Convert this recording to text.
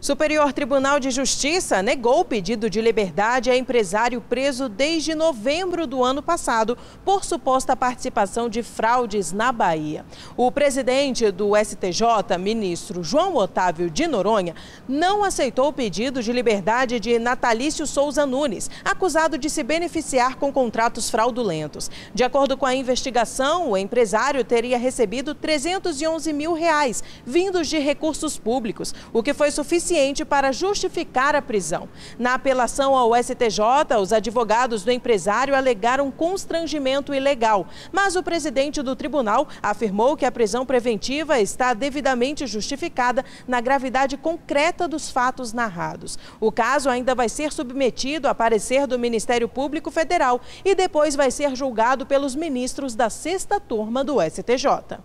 Superior Tribunal de Justiça negou o pedido de liberdade a empresário preso desde novembro do ano passado por suposta participação de fraudes na Bahia. O presidente do STJ, ministro João Otávio de Noronha, não aceitou o pedido de liberdade de Natalício Souza Nunes, acusado de se beneficiar com contratos fraudulentos. De acordo com a investigação, o empresário teria recebido 311 mil reais vindos de recursos públicos, o que foi suficiente suficiente para justificar a prisão. Na apelação ao STJ, os advogados do empresário alegaram constrangimento ilegal, mas o presidente do tribunal afirmou que a prisão preventiva está devidamente justificada na gravidade concreta dos fatos narrados. O caso ainda vai ser submetido a parecer do Ministério Público Federal e depois vai ser julgado pelos ministros da sexta turma do STJ.